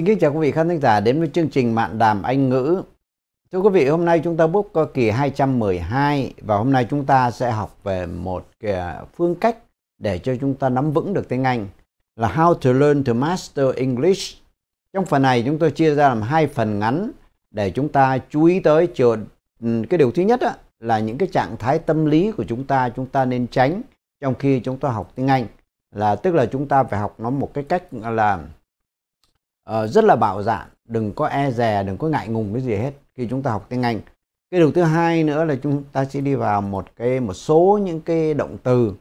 Xin kính chào quý vị khán thính giả đến với chương trình Mạn đàm Anh ngữ. Thưa quý vị, hôm nay chúng ta bước qua kỳ 212 và hôm nay chúng ta sẽ học về một cái ờ, phương cách để cho chúng ta nắm vững được tiếng Anh là How to learn to master English. Trong phần này chúng tôi chia ra làm hai phần ngắn để chúng ta chú ý tới chiều ừ, cái điều thứ nhất là những cái trạng thái tâm lý của chúng ta chúng ta nên tránh trong khi chúng ta học tiếng Anh là tức là chúng ta phải học nó một cái cách là Ờ, rất là bảo giản đừng có e dè đừng có ngại ngùng cái gì hết khi chúng ta học tiếng Anh cái điều thứ hai nữa là chúng ta sẽ đi vào một cái một số những cái động từ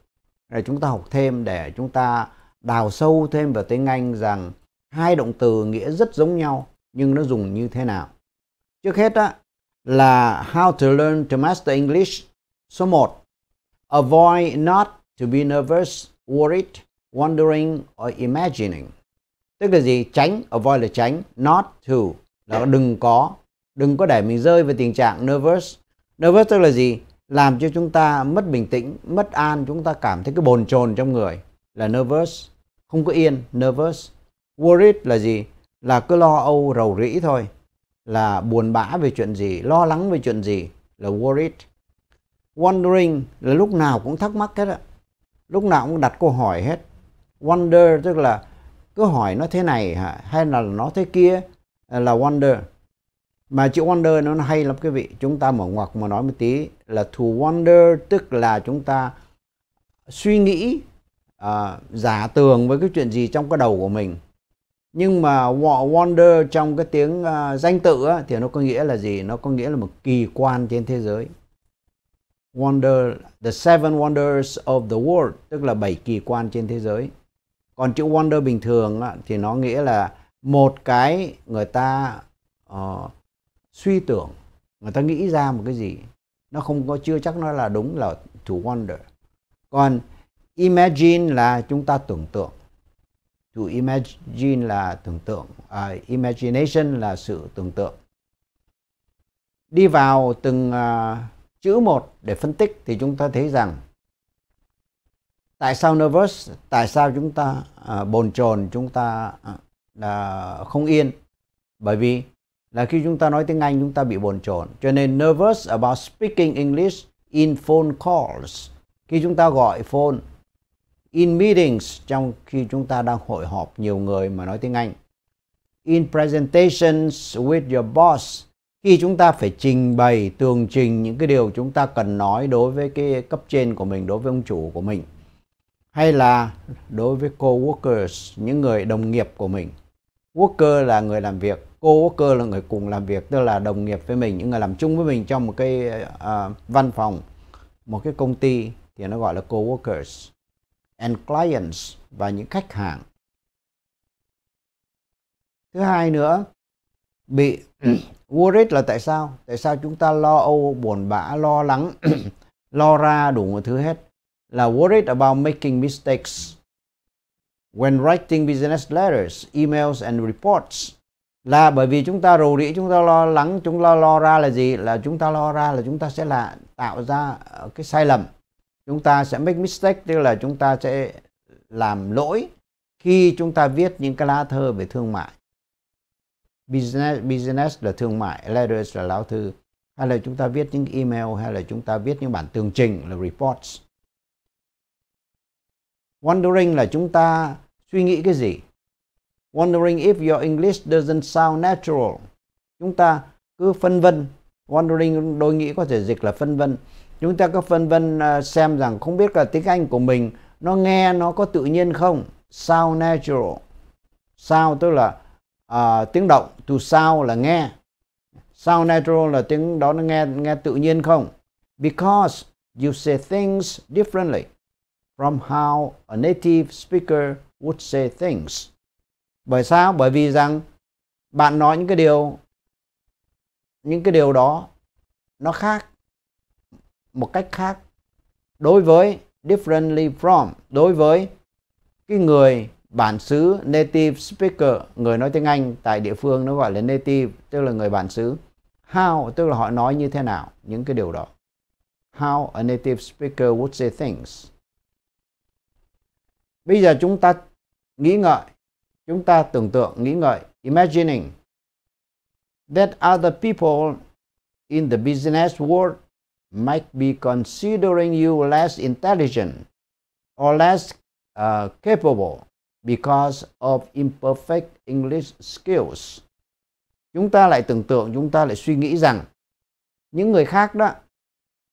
để chúng ta học thêm để chúng ta đào sâu thêm vào tiếng Anh rằng hai động từ nghĩa rất giống nhau nhưng nó dùng như thế nào trước hết á là how to learn to master English số 1 avoid not to be nervous worried wondering or imagining tức là gì tránh avoid là tránh not to là đừng có đừng có để mình rơi vào tình trạng nervous nervous tức là gì làm cho chúng ta mất bình tĩnh mất an chúng ta cảm thấy cái bồn chồn trong người là nervous không có yên nervous worried là gì là cứ lo âu rầu rĩ thôi là buồn bã về chuyện gì lo lắng về chuyện gì là worried wondering là lúc nào cũng thắc mắc hết ạ lúc nào cũng đặt câu hỏi hết wonder tức là cứ hỏi nó thế này hả? hay là nó thế kia là wonder mà chữ wonder nó hay lắm quý vị chúng ta mở ngoặc mà nói một tí là to wonder tức là chúng ta suy nghĩ à, giả tường với cái chuyện gì trong cái đầu của mình nhưng mà wonder trong cái tiếng à, danh tự á, thì nó có nghĩa là gì nó có nghĩa là một kỳ quan trên thế giới wonder the seven wonders of the world tức là bảy kỳ quan trên thế giới còn chữ wonder bình thường thì nó nghĩa là một cái người ta uh, suy tưởng người ta nghĩ ra một cái gì nó không có chưa chắc nó là đúng là to wonder còn imagine là chúng ta tưởng tượng to imagine là tưởng tượng uh, imagination là sự tưởng tượng đi vào từng uh, chữ một để phân tích thì chúng ta thấy rằng tại sao nervous tại sao chúng ta à, bồn chồn chúng ta à, không yên bởi vì là khi chúng ta nói tiếng Anh chúng ta bị bồn chồn cho nên nervous about speaking English in phone calls khi chúng ta gọi phone in meetings trong khi chúng ta đang hội họp nhiều người mà nói tiếng Anh in presentations with your boss khi chúng ta phải trình bày tường trình những cái điều chúng ta cần nói đối với cái cấp trên của mình đối với ông chủ của mình hay là đối với co-workers, những người đồng nghiệp của mình. Worker là người làm việc, co-worker là người cùng làm việc, tức là đồng nghiệp với mình, những người làm chung với mình trong một cái uh, văn phòng, một cái công ty thì nó gọi là co-workers. And clients và những khách hàng. Thứ hai nữa, bị worried là tại sao? Tại sao chúng ta lo âu, buồn bã, lo lắng, lo ra đủ mọi thứ hết? là worried about making mistakes when writing business letters, emails and reports là bởi vì chúng ta rầu rĩ chúng ta lo lắng chúng ta lo ra là gì là chúng ta lo ra là chúng ta sẽ là tạo ra ờ, cái sai lầm chúng ta sẽ make mistake tức là chúng ta sẽ làm lỗi khi chúng ta viết những cái lá thơ về thương mại business business là thương mại letters là lá thư hay là chúng ta viết những email hay là chúng ta viết những bản tường trình là reports Wondering là chúng ta suy nghĩ cái gì? Wondering if your English doesn't sound natural. Chúng ta cứ phân vân. Wondering đôi nghĩa có thể dịch là phân vân. Chúng ta cứ phân vân à, xem rằng không biết là tiếng Anh của mình nó nghe nó có tự nhiên không? Sound natural. Sound tức là uh, tiếng động. To sound là nghe. Sound natural là tiếng đó nó nghe nghe tự nhiên không? Because you say things differently from how a native speaker would say things. Bởi sao? Bởi vì rằng bạn nói những cái điều những cái điều đó nó khác một cách khác đối với differently from đối với cái người bản xứ native speaker người nói tiếng Anh tại địa phương nó gọi là native tức là người bản xứ how tức là họ nói như thế nào những cái điều đó how a native speaker would say things Bây giờ chúng ta nghĩ ngợi, chúng ta tưởng tượng, nghĩ ngợi, imagining that other people in the business world might be considering you less intelligent or less uh, capable because of imperfect English skills. Chúng ta lại tưởng tượng, chúng ta lại suy nghĩ rằng những người khác đó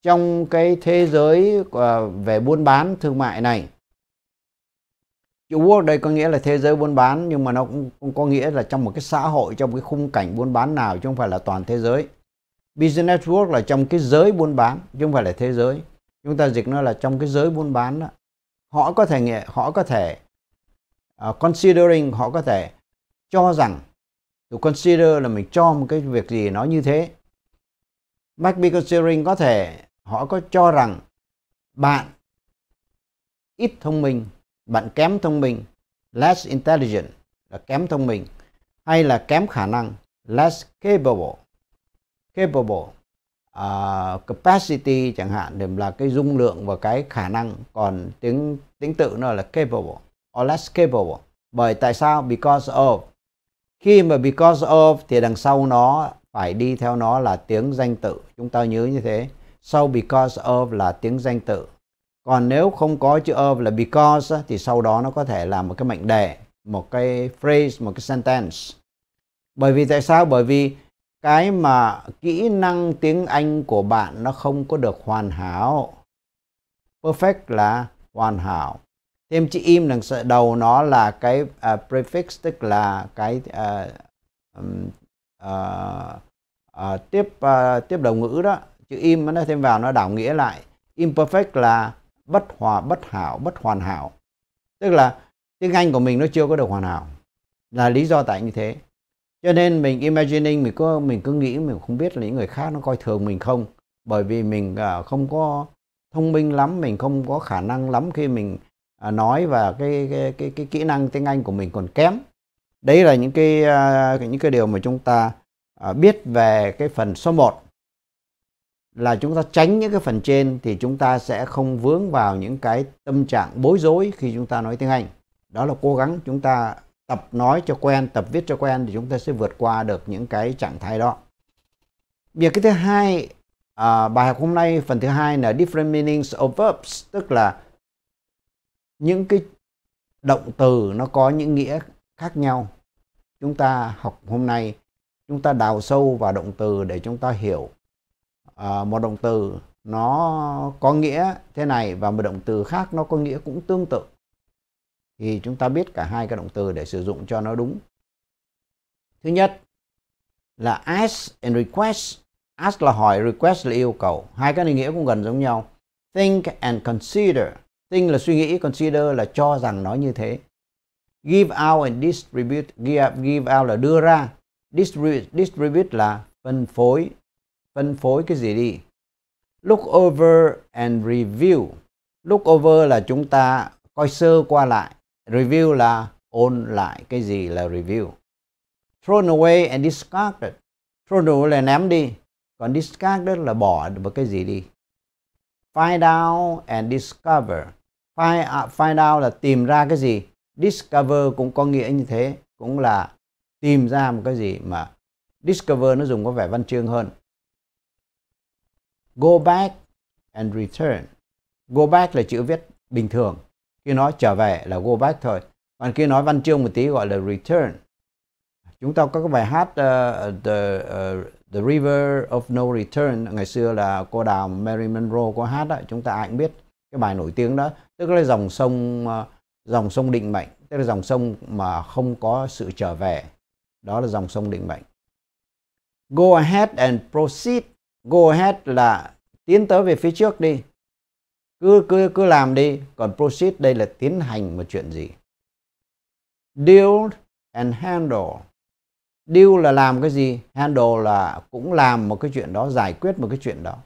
trong cái thế giới ờ, về buôn bán thương mại này Trung Quốc đây có nghĩa là thế giới buôn bán nhưng mà nó cũng, cũng có nghĩa là trong một cái xã hội, trong cái khung cảnh buôn bán nào chứ không phải là toàn thế giới. Business World là trong cái giới buôn bán chứ không phải là thế giới. Chúng ta dịch nó là trong cái giới buôn bán đó. Họ có thể nghệ, họ có thể uh, considering, họ có thể cho rằng to consider là mình cho một cái việc gì nó như thế. Might be considering có thể họ có cho rằng bạn ít thông minh bạn kém thông minh less intelligent là kém thông minh hay là kém khả năng less capable capable uh, capacity chẳng hạn đều là cái dung lượng và cái khả năng còn tiếng tính tự nó là capable or less capable bởi tại sao because of khi mà because of thì đằng sau nó phải đi theo nó là tiếng danh tự chúng ta nhớ như thế sau so because of là tiếng danh tự còn nếu không có chữ of là because thì sau đó nó có thể là một cái mệnh đề một cái phrase một cái sentence bởi vì tại sao bởi vì cái mà kỹ năng tiếng Anh của bạn nó không có được hoàn hảo perfect là hoàn hảo thêm chữ im đằng đầu nó là cái uh, prefix tức là cái uh, um, uh, uh, tiếp uh, tiếp đầu ngữ đó chữ im nó thêm vào nó đảo nghĩa lại imperfect là bất hòa bất hảo bất hoàn hảo tức là tiếng anh của mình nó chưa có được hoàn hảo là lý do tại như thế cho nên mình imagining mình cứ mình cứ nghĩ mình không biết là những người khác nó coi thường mình không bởi vì mình à, không có thông minh lắm mình không có khả năng lắm khi mình à, nói và cái, cái cái cái kỹ năng tiếng anh của mình còn kém đấy là những cái à, những cái điều mà chúng ta biết về cái phần số 1 là chúng ta tránh những cái phần trên thì chúng ta sẽ không vướng vào những cái tâm trạng bối rối khi chúng ta nói tiếng Anh. Đó là cố gắng chúng ta tập nói cho quen, tập viết cho quen thì chúng ta sẽ vượt qua được những cái trạng thái đó. Việc cái thứ hai, à, bài học hôm nay phần thứ hai là different meanings of verbs, tức là những cái động từ nó có những nghĩa khác nhau. Chúng ta học hôm nay, chúng ta đào sâu vào động từ để chúng ta hiểu Ờ, một động từ nó có nghĩa thế này và một động từ khác nó có nghĩa cũng tương tự thì chúng ta biết cả hai cái động từ để sử dụng cho nó đúng thứ nhất là ask and request ask là hỏi request là yêu cầu hai cái này nghĩa cũng gần giống nhau think and consider think là suy nghĩ consider là cho rằng nó như thế give out and distribute give, give out là đưa ra distribute, distribute là phân phối phân phối cái gì đi look over and review look over là chúng ta coi sơ qua lại review là ôn lại cái gì là review thrown away and discarded thrown away là ném đi còn discard là bỏ một cái gì đi find out and discover find, uh, find out là tìm ra cái gì discover cũng có nghĩa như thế cũng là tìm ra một cái gì mà discover nó dùng có vẻ văn chương hơn go back and return. Go back là chữ viết bình thường. Khi nói trở về là go back thôi. Còn khi nói văn chương một tí gọi là return. Chúng ta có cái bài hát uh, the uh, the river of no return ngày xưa là cô đào Mary Monroe có hát đó, chúng ta ai cũng biết cái bài nổi tiếng đó, tức là dòng sông uh, dòng sông định mệnh, tức là dòng sông mà không có sự trở về. Đó là dòng sông định mệnh. Go ahead and proceed go ahead là tiến tới về phía trước đi cứ cứ cứ làm đi còn proceed đây là tiến hành một chuyện gì deal and handle deal là làm cái gì handle là cũng làm một cái chuyện đó giải quyết một cái chuyện đó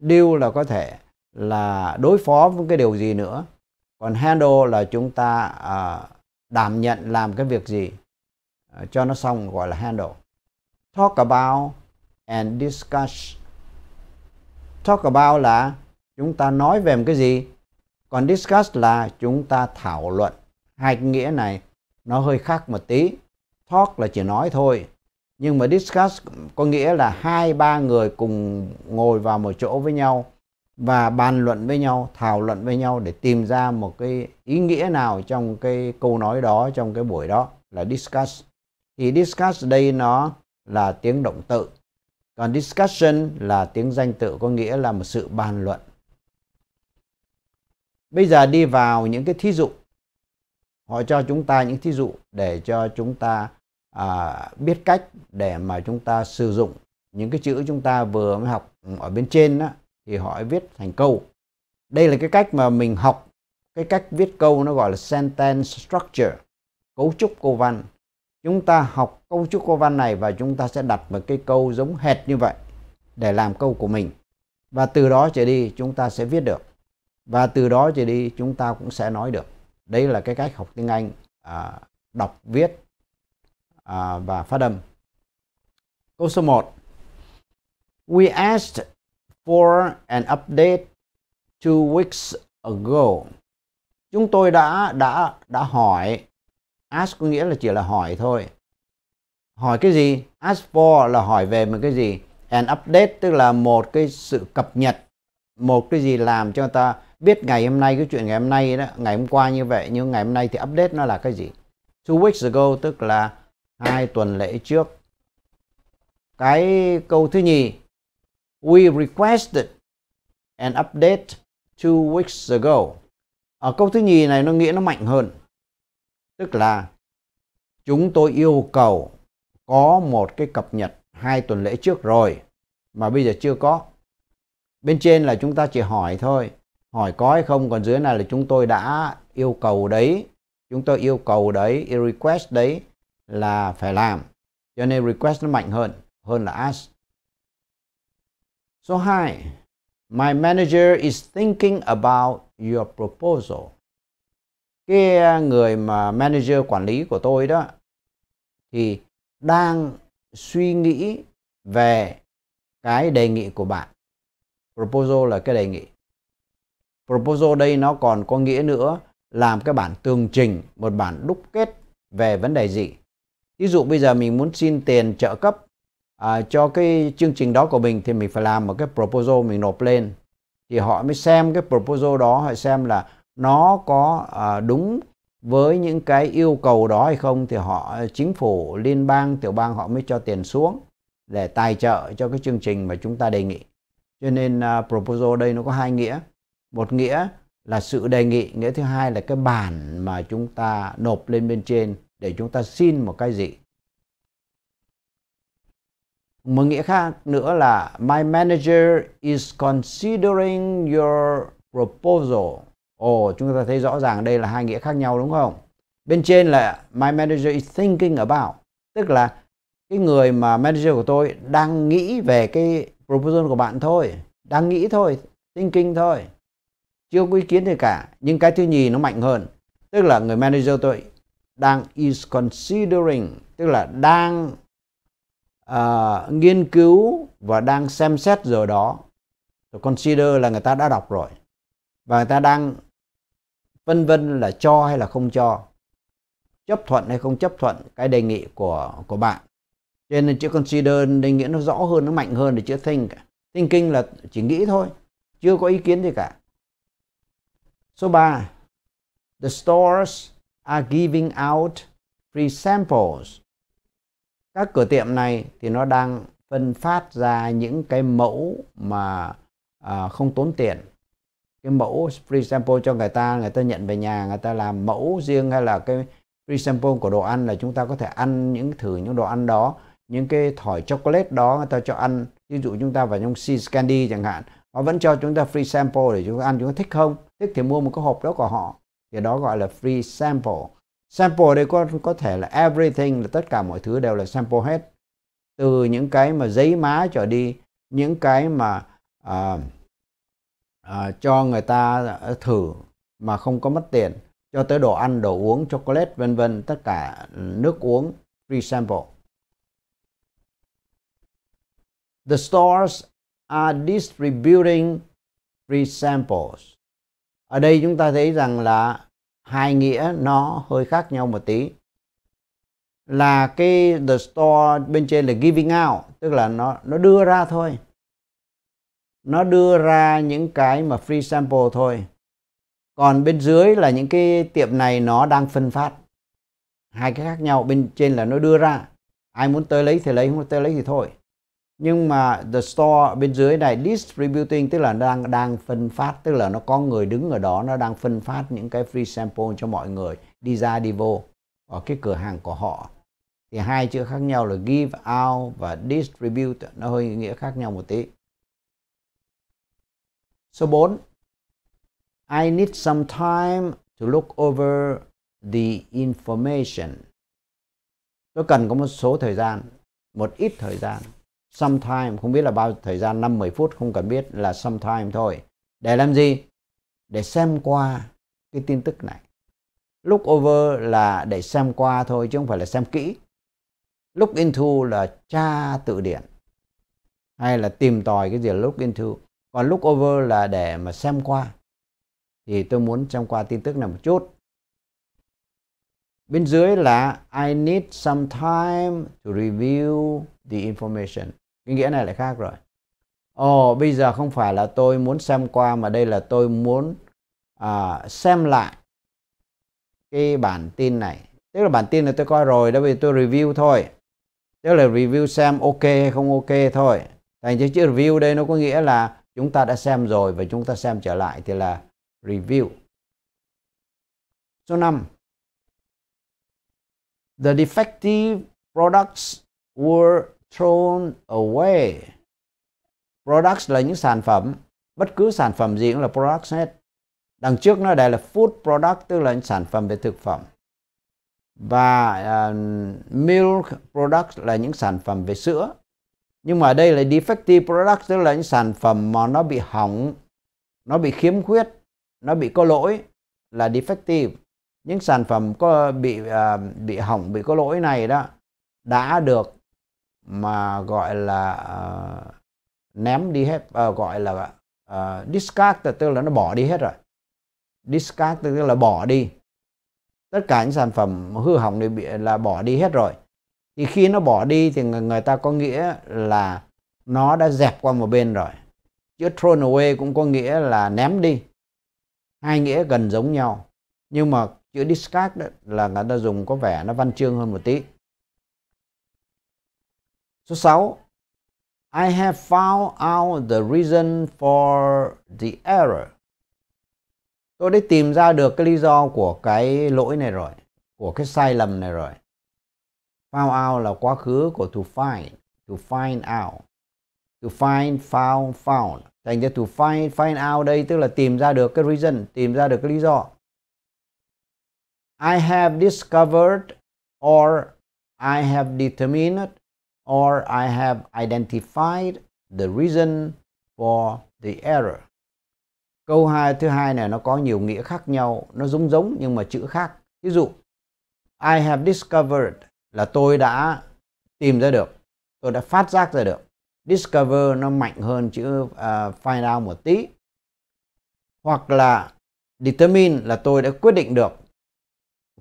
deal là có thể là đối phó với cái điều gì nữa còn handle là chúng ta à, đảm nhận làm cái việc gì à, cho nó xong gọi là handle talk about and discuss Talk about là chúng ta nói về một cái gì. Còn discuss là chúng ta thảo luận. Hai cái nghĩa này nó hơi khác một tí. Talk là chỉ nói thôi. Nhưng mà discuss có nghĩa là hai ba người cùng ngồi vào một chỗ với nhau và bàn luận với nhau, thảo luận với nhau để tìm ra một cái ý nghĩa nào trong cái câu nói đó, trong cái buổi đó là discuss. Thì discuss đây nó là tiếng động tự còn discussion là tiếng danh tự có nghĩa là một sự bàn luận. Bây giờ đi vào những cái thí dụ. Họ cho chúng ta những thí dụ để cho chúng ta à, biết cách để mà chúng ta sử dụng những cái chữ chúng ta vừa mới học ở bên trên đó, thì họ viết thành câu. Đây là cái cách mà mình học cái cách viết câu nó gọi là sentence structure, cấu trúc câu văn chúng ta học câu trúc câu văn này và chúng ta sẽ đặt một cái câu giống hệt như vậy để làm câu của mình và từ đó trở đi chúng ta sẽ viết được và từ đó trở đi chúng ta cũng sẽ nói được đây là cái cách học tiếng anh à, đọc viết à, và phát âm câu số 1 we asked for an update two weeks ago chúng tôi đã đã đã hỏi ask có nghĩa là chỉ là hỏi thôi hỏi cái gì ask for là hỏi về một cái gì and update tức là một cái sự cập nhật một cái gì làm cho ta biết ngày hôm nay cái chuyện ngày hôm nay đó ngày hôm qua như vậy nhưng ngày hôm nay thì update nó là cái gì two weeks ago tức là hai tuần lễ trước cái câu thứ nhì we requested an update two weeks ago ở câu thứ nhì này nó nghĩa nó mạnh hơn tức là chúng tôi yêu cầu có một cái cập nhật hai tuần lễ trước rồi mà bây giờ chưa có bên trên là chúng ta chỉ hỏi thôi hỏi có hay không còn dưới này là chúng tôi đã yêu cầu đấy chúng tôi yêu cầu đấy request đấy là phải làm cho nên request nó mạnh hơn hơn là ask số 2 my manager is thinking about your proposal cái à, người mà manager quản lý của tôi đó thì đang suy nghĩ về cái đề nghị của bạn proposal là cái đề nghị proposal đây nó còn có nghĩa nữa làm cái bản tường trình một bản đúc kết về vấn đề gì ví dụ bây giờ mình muốn xin tiền trợ cấp à, cho cái chương trình đó của mình thì mình phải làm một cái proposal mình nộp lên thì họ mới xem cái proposal đó họ xem là nó có à, đúng với những cái yêu cầu đó hay không thì họ chính phủ liên bang tiểu bang họ mới cho tiền xuống để tài trợ cho cái chương trình mà chúng ta đề nghị cho nên uh, proposal đây nó có hai nghĩa một nghĩa là sự đề nghị nghĩa thứ hai là cái bản mà chúng ta nộp lên bên trên để chúng ta xin một cái gì một nghĩa khác nữa là my manager is considering your proposal Ồ, chúng ta thấy rõ ràng đây là hai nghĩa khác nhau đúng không? Bên trên là my manager is thinking about, tức là cái người mà manager của tôi đang nghĩ về cái proposal của bạn thôi, đang nghĩ thôi, thinking thôi. Chưa có ý kiến gì cả, nhưng cái thứ nhì nó mạnh hơn, tức là người manager tôi đang is considering, tức là đang uh, nghiên cứu và đang xem xét rồi đó. Consider là người ta đã đọc rồi và người ta đang vân vân là cho hay là không cho chấp thuận hay không chấp thuận cái đề nghị của của bạn cho nên chữ consider định nghĩa nó rõ hơn nó mạnh hơn là chữ think thinking là chỉ nghĩ thôi chưa có ý kiến gì cả số 3 the stores are giving out free samples các cửa tiệm này thì nó đang phân phát ra những cái mẫu mà à, không tốn tiền cái mẫu free sample cho người ta người ta nhận về nhà người ta làm mẫu riêng hay là cái free sample của đồ ăn là chúng ta có thể ăn những thử những đồ ăn đó những cái thỏi chocolate đó người ta cho ăn ví dụ chúng ta vào trong Seas Candy chẳng hạn họ vẫn cho chúng ta free sample để chúng ta ăn chúng ta thích không thích thì mua một cái hộp đó của họ thì đó gọi là free sample sample đây có có thể là everything là tất cả mọi thứ đều là sample hết từ những cái mà giấy má trở đi những cái mà uh, à, cho người ta à, thử mà không có mất tiền cho tới đồ ăn đồ uống chocolate vân vân tất cả nước uống free sample the stores are distributing free samples ở đây chúng ta thấy rằng là hai nghĩa nó hơi khác nhau một tí là cái the store bên trên là giving out tức là nó nó đưa ra thôi nó đưa ra những cái mà free sample thôi còn bên dưới là những cái tiệm này nó đang phân phát hai cái khác nhau bên trên là nó đưa ra ai muốn tới lấy thì lấy không muốn tới lấy thì thôi nhưng mà the store bên dưới này distributing tức là đang đang phân phát tức là nó có người đứng ở đó nó đang phân phát những cái free sample cho mọi người đi ra đi vô ở cái cửa hàng của họ thì hai chữ khác nhau là give out và distribute nó hơi nghĩa khác nhau một tí Số 4. I need some time to look over the information. Tôi cần có một số thời gian, một ít thời gian. some time không biết là bao thời gian 5-10 phút, không cần biết là some time thôi. Để làm gì? Để xem qua cái tin tức này. Look over là để xem qua thôi chứ không phải là xem kỹ. Look into là tra tự điển hay là tìm tòi cái gì là look into còn look over là để mà xem qua thì tôi muốn xem qua tin tức này một chút bên dưới là I need some time to review the information cái nghĩa này lại khác rồi ồ oh, bây giờ không phải là tôi muốn xem qua mà đây là tôi muốn à, xem lại cái bản tin này tức là bản tin này tôi coi rồi đó vì tôi review thôi tức là review xem ok hay không ok thôi thành ra chữ review đây nó có nghĩa là chúng ta đã xem rồi và chúng ta xem trở lại thì là review. Số 5. The defective products were thrown away. Products là những sản phẩm, bất cứ sản phẩm gì cũng là products hết. Đằng trước nó đây là food product tức là những sản phẩm về thực phẩm. Và uh, milk product là những sản phẩm về sữa nhưng mà đây là defective product tức là những sản phẩm mà nó bị hỏng nó bị khiếm khuyết nó bị có lỗi là defective những sản phẩm có bị uh, bị hỏng bị có lỗi này đó đã được mà gọi là uh, ném đi hết uh, gọi là uh, discard tức là nó bỏ đi hết rồi discard tức là bỏ đi tất cả những sản phẩm hư hỏng đều bị là bỏ đi hết rồi thì khi nó bỏ đi thì người, ta có nghĩa là nó đã dẹp qua một bên rồi chữ thrown away cũng có nghĩa là ném đi hai nghĩa gần giống nhau nhưng mà chữ discard đó là người ta dùng có vẻ nó văn chương hơn một tí số 6 I have found out the reason for the error tôi đã tìm ra được cái lý do của cái lỗi này rồi của cái sai lầm này rồi Found out là quá khứ của to find. To find out. To find, found, found. Thành ra to find, find out đây tức là tìm ra được cái reason, tìm ra được cái lý do. I have discovered or I have determined or I have identified the reason for the error. Câu hai thứ hai này nó có nhiều nghĩa khác nhau, nó giống giống nhưng mà chữ khác. Ví dụ, I have discovered là tôi đã tìm ra được tôi đã phát giác ra được discover nó mạnh hơn chữ uh, find out một tí hoặc là determine là tôi đã quyết định được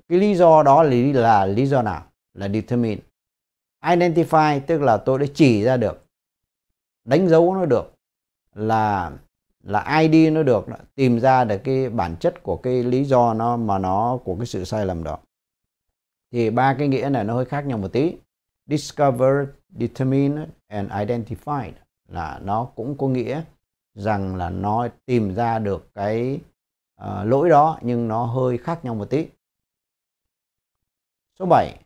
cái lý do đó là, là lý do nào là determine identify tức là tôi đã chỉ ra được đánh dấu nó được là là ID nó được tìm ra được cái bản chất của cái lý do nó mà nó của cái sự sai lầm đó thì ba cái nghĩa này nó hơi khác nhau một tí discover determine and identify là nó cũng có nghĩa rằng là nó tìm ra được cái uh, lỗi đó nhưng nó hơi khác nhau một tí số 7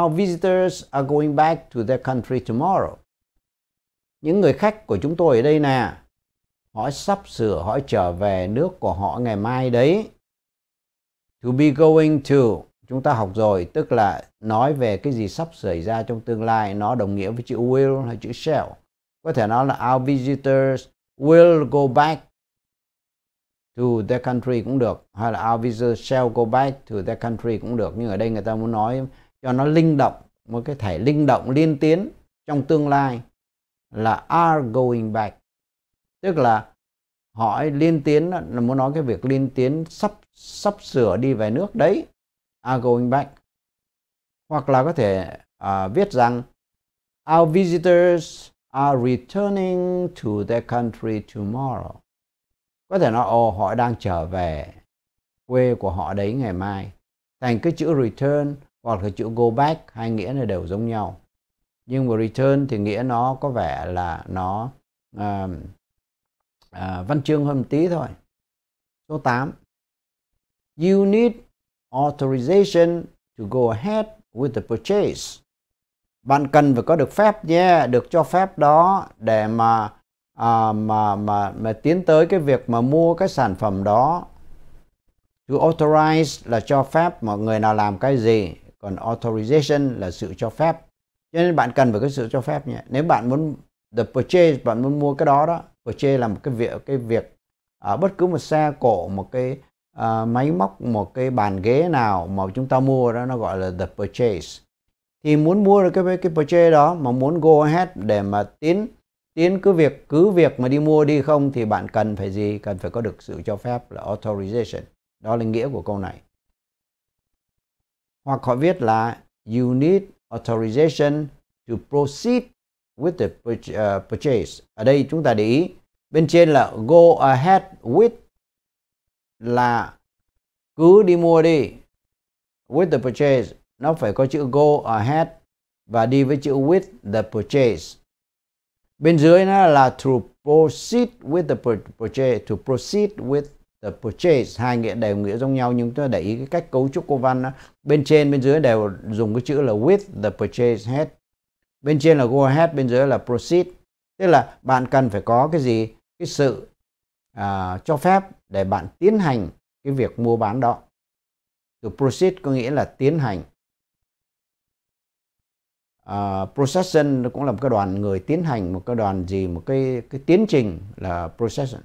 our visitors are going back to their country tomorrow những người khách của chúng tôi ở đây nè họ sắp sửa họ trở về nước của họ ngày mai đấy to be going to chúng ta học rồi tức là nói về cái gì sắp xảy ra trong tương lai nó đồng nghĩa với chữ will hay chữ shall có thể nói là our visitors will go back to their country cũng được hay là our visitors shall go back to their country cũng được nhưng ở đây người ta muốn nói cho nó linh động một cái thể linh động liên tiến trong tương lai là are going back tức là hỏi liên tiến là muốn nói cái việc liên tiến sắp sắp sửa đi về nước đấy are going back hoặc là có thể uh, viết rằng our visitors are returning to their country tomorrow có thể nói oh, họ đang trở về quê của họ đấy ngày mai thành cái chữ return hoặc là chữ go back hai nghĩa này đều giống nhau nhưng mà return thì nghĩa nó có vẻ là nó uh, uh, văn chương hơn một tí thôi số 8 you need authorization to go ahead with the purchase. Bạn cần phải có được phép nhé, được cho phép đó để mà à, mà mà mà tiến tới cái việc mà mua cái sản phẩm đó. To authorize là cho phép mọi người nào làm cái gì, còn authorization là sự cho phép. Cho nên bạn cần phải có sự cho phép nhé. Nếu bạn muốn the purchase, bạn muốn mua cái đó đó, purchase là một cái việc cái việc ở à, bất cứ một xe cổ một cái à, máy móc một cái bàn ghế nào mà chúng ta mua đó nó gọi là the purchase thì muốn mua được cái cái purchase đó mà muốn go ahead để mà tiến tiến cứ việc cứ việc mà đi mua đi không thì bạn cần phải gì cần phải có được sự cho phép là authorization đó là nghĩa của câu này hoặc họ viết là you need authorization to proceed with the ờ, purchase ở đây chúng ta để ý bên trên là go ahead with là cứ đi mua đi with the purchase nó phải có chữ go ahead và đi với chữ with the purchase bên dưới nó là to proceed with the purchase to proceed with the purchase hai nghĩa đều nghĩa giống nhau nhưng tôi để ý cái cách cấu trúc của văn đó. bên trên bên dưới đều dùng cái chữ là with the purchase hết bên trên là go ahead bên dưới là proceed tức là bạn cần phải có cái gì cái sự à, cho phép để bạn tiến hành cái việc mua bán đó. Từ proceed có nghĩa là tiến hành. Uh, procession cũng là một cái đoàn người tiến hành một cái đoàn gì một cái cái tiến trình là procession.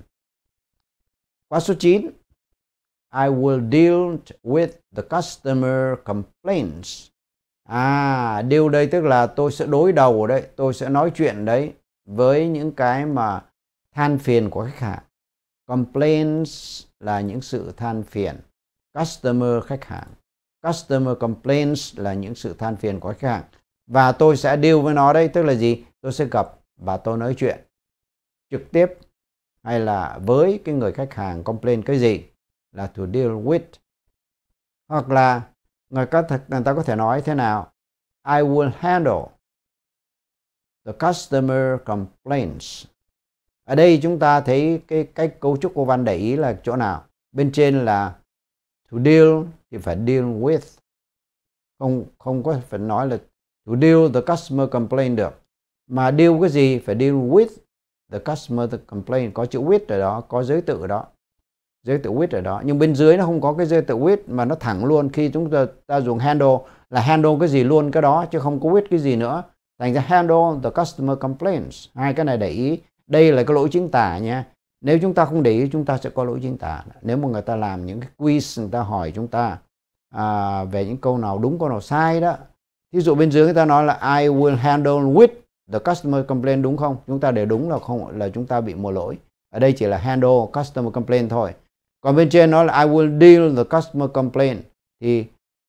Qua số 9 I will deal with the customer complaints. À, deal đây tức là tôi sẽ đối đầu đấy, tôi sẽ nói chuyện đấy với những cái mà than phiền của khách hàng. Complaints là những sự than phiền. Customer khách hàng. Customer complaints là những sự than phiền của khách hàng. Và tôi sẽ deal với nó đây, tức là gì? Tôi sẽ gặp và tôi nói chuyện trực tiếp hay là với cái người khách hàng complain cái gì là to deal with. Hoặc là người, có thật người ta có thể nói thế nào? I will handle the customer complaints ở đây chúng ta thấy cái cách cấu trúc của văn để ý là chỗ nào bên trên là to deal thì phải deal with không không có phải nói là to deal the customer complain được mà deal cái gì phải deal with the customer the complain có chữ with ở đó có giới tự ở đó giới tự with ở đó nhưng bên dưới nó không có cái giới tự with mà nó thẳng luôn khi chúng ta, ta dùng handle là handle cái gì luôn cái đó chứ không có with cái gì nữa thành ra handle the customer complaints hai cái này để ý đây là cái lỗi chính tả nha nếu chúng ta không để ý chúng ta sẽ có lỗi chính tả nếu mà người ta làm những cái quiz người ta hỏi chúng ta à, về những câu nào đúng câu nào sai đó ví dụ bên dưới người ta nói là I will handle with the customer complaint đúng không chúng ta để đúng là không là chúng ta bị một lỗi ở đây chỉ là handle customer complaint thôi còn bên trên nói là I will deal the customer complaint thì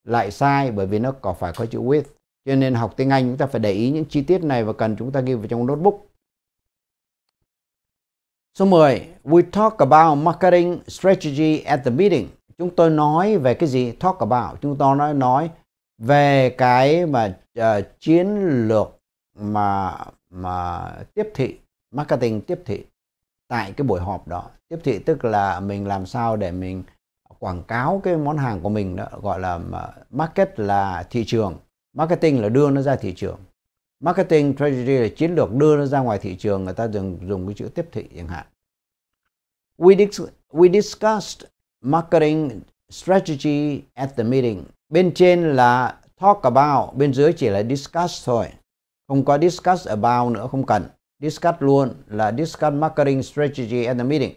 lại sai bởi vì nó có phải có chữ with cho nên học tiếng Anh chúng ta phải để ý những chi tiết này và cần chúng ta ghi vào trong notebook Số 10, we talk about marketing strategy at the meeting. Chúng tôi nói về cái gì? Talk about. Chúng tôi nói nói về cái mà uh, chiến lược mà mà tiếp thị, marketing tiếp thị tại cái buổi họp đó. Tiếp thị tức là mình làm sao để mình quảng cáo cái món hàng của mình đó gọi là market là thị trường, marketing là đưa nó ra thị trường marketing strategy là chiến lược đưa nó ra ngoài thị trường người ta dùng dùng cái chữ tiếp thị chẳng hạn we, dis we discussed marketing strategy at the meeting bên trên là talk about bên dưới chỉ là discuss thôi không có discuss about nữa không cần discuss luôn là discuss marketing strategy at the meeting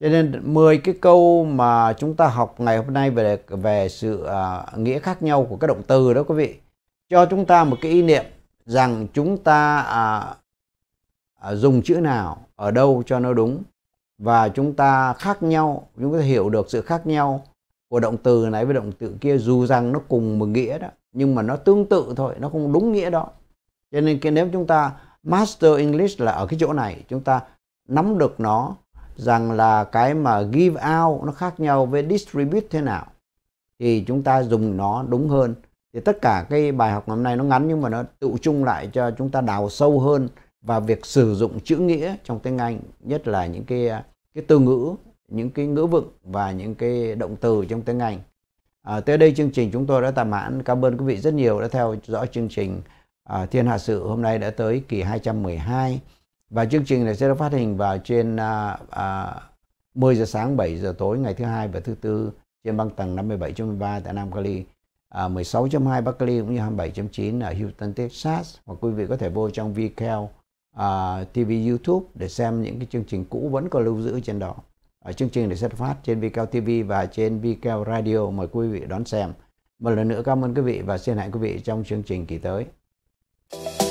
cho nên 10 cái câu mà chúng ta học ngày hôm nay về về sự uh, nghĩa khác nhau của các động từ đó quý vị cho chúng ta một cái ý niệm rằng chúng ta à, à, dùng chữ nào ở đâu cho nó đúng và chúng ta khác nhau chúng ta hiểu được sự khác nhau của động từ này với động từ kia dù rằng nó cùng một nghĩa đó nhưng mà nó tương tự thôi nó không đúng nghĩa đó cho nên cái nếu chúng ta master english là ở cái chỗ này chúng ta nắm được nó rằng là cái mà give out nó khác nhau với distribute thế nào thì chúng ta dùng nó đúng hơn thì tất cả cái bài học ngày hôm nay nó ngắn nhưng mà nó tụ chung lại cho chúng ta đào sâu hơn và việc sử dụng chữ nghĩa trong tiếng Anh nhất là những cái cái từ ngữ những cái ngữ vựng và những cái động từ trong tiếng Anh à, tới đây chương trình chúng tôi đã tạm mãn cảm ơn quý vị rất nhiều đã theo dõi chương trình à, Thiên Hạ Sự hôm nay đã tới kỳ 212 và chương trình này sẽ được phát hình vào trên à, à, 10 giờ sáng 7 giờ tối ngày thứ hai và thứ tư trên băng tầng 57.3 tại Nam Cali à, 16.2 Berkeley cũng như 27.9 ở Houston, Texas. Hoặc quý vị có thể vô trong VCal à, TV YouTube để xem những cái chương trình cũ vẫn còn lưu giữ trên đó. À, chương trình được xuất phát trên VCal TV và trên VCal Radio. Mời quý vị đón xem. Một lần nữa cảm ơn quý vị và xin hẹn quý vị trong chương trình kỳ tới. Thank you